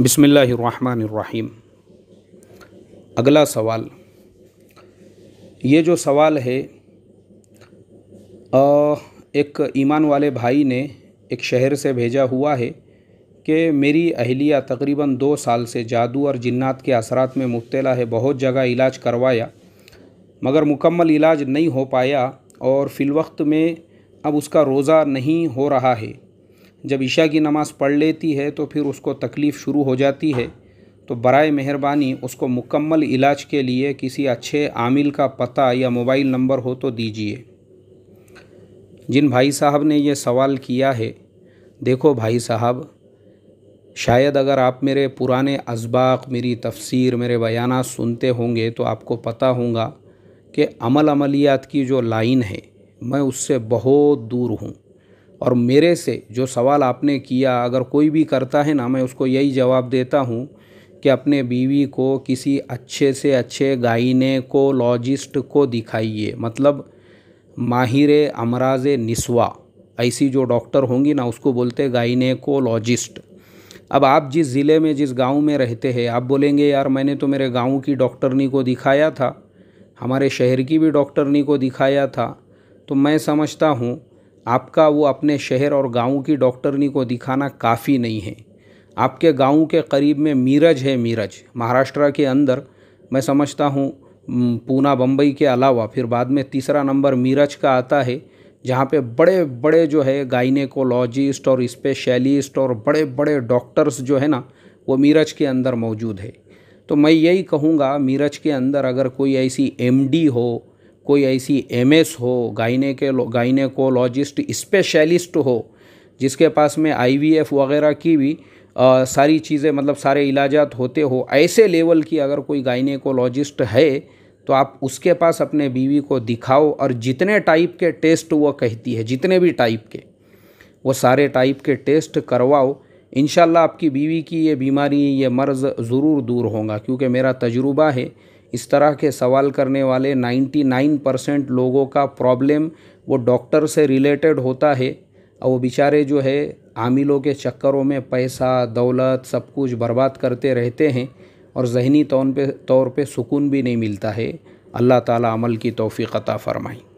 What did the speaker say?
बिसमीम अगला सवाल ये जो सवाल है एक ईमान वाले भाई ने एक शहर से भेजा हुआ है कि मेरी अहलिया तकरीबन दो साल से जादू और जिन्नात के असरात में मुबतला है बहुत जगह इलाज करवाया मगर मुकम्मल इलाज नहीं हो पाया और फिलवक्त में अब उसका रोज़ा नहीं हो रहा है जब ईशा की नमाज़ पढ़ लेती है तो फिर उसको तकलीफ़ शुरू हो जाती है तो बर मेहरबानी उसको मुकम्मल इलाज के लिए किसी अच्छे आमिल का पता या मोबाइल नंबर हो तो दीजिए जिन भाई साहब ने ये सवाल किया है देखो भाई साहब शायद अगर आप मेरे पुराने इसबाक मेरी तफसीर मेरे बयान सुनते होंगे तो आपको पता होगा कि अमल अमलियात की जो लाइन है मैं उससे बहुत दूर हूँ और मेरे से जो सवाल आपने किया अगर कोई भी करता है ना मैं उसको यही जवाब देता हूँ कि अपने बीवी को किसी अच्छे से अच्छे गायने को लॉजिस्ट को दिखाइए मतलब माहिर अमराज निस्वा ऐसी जो डॉक्टर होंगी ना उसको बोलते गायने को लॉजिस्ट अब आप जिस ज़िले में जिस गांव में रहते हैं आप बोलेंगे यार मैंने तो मेरे गांव की डॉक्टरनी को दिखाया था हमारे शहर की भी डॉक्टरनी को दिखाया था तो मैं समझता हूँ आपका वो अपने शहर और गांव की डॉक्टरनी को दिखाना काफ़ी नहीं है आपके गांव के करीब में मीरज है मीरज महाराष्ट्र के अंदर मैं समझता हूँ पूना बम्बई के अलावा फिर बाद में तीसरा नंबर मीरज का आता है जहाँ पे बड़े बड़े जो है गाइनेकोलॉजिस्ट और स्पेशलिस्ट और बड़े बड़े डॉक्टर्स जो है ना वो मीरज के अंदर मौजूद है तो मैं यही कहूँगा मीरज के अंदर अगर कोई ऐसी एमडी हो कोई ऐसी एम एस हो गाइने के गाइनेकोलॉजिस्ट स्पेशलिस्ट हो जिसके पास में आईवीएफ वगैरह की भी आ, सारी चीज़ें मतलब सारे इलाजात होते हो ऐसे लेवल की अगर कोई गाइनेकोलॉजिस्ट है तो आप उसके पास अपने बीवी को दिखाओ और जितने टाइप के टेस्ट वो कहती है जितने भी टाइप के वो सारे टाइप के टेस्ट करवाओ इन आपकी बीवी की ये बीमारी ये मर्ज़ ज़रूर दूर होगा क्योंकि मेरा तजुर्बा है इस तरह के सवाल करने वाले 99 परसेंट लोगों का प्रॉब्लम वो डॉक्टर से रिलेटेड होता है और वो बेचारे जो है आमिलों के चक्करों में पैसा दौलत सब कुछ बर्बाद करते रहते हैं और जहनी तौर पे तौर पे सुकून भी नहीं मिलता है अल्लाह ताला अमल की तोफ़ी क़ता फ़रमाई